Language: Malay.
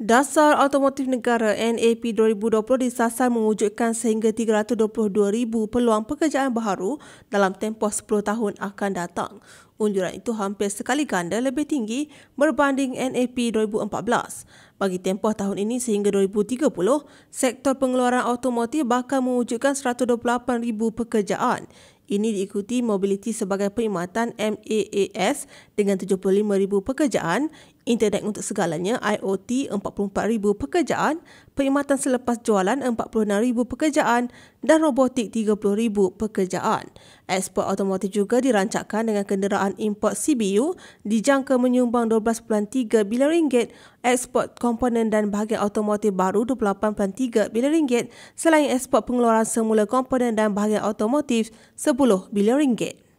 Dasar Automotif Negara NAP 2020 disasar mewujudkan sehingga 322,000 peluang pekerjaan baharu dalam tempoh 10 tahun akan datang. Unjuran itu hampir sekali ganda lebih tinggi berbanding NAP 2014. Bagi tempoh tahun ini sehingga 2030, sektor pengeluaran automotif bakal mewujudkan 128,000 pekerjaan. Ini diikuti mobiliti sebagai perkhidmatan MAAS dengan 75,000 pekerjaan, Internet untuk segalanya, IoT 44,000 pekerjaan, perkhidmatan selepas jualan 46,000 pekerjaan dan robotik 30,000 pekerjaan. Ekspor automotif juga dirancangkan dengan kenderaan import CBU dijangka menyumbang 12.3 bilion ringgit, ekspor komponen dan bahagian automotif baru 28.3 bilion ringgit selain ekspor pengeluaran semula komponen dan bahagian automotif 10 bilion ringgit.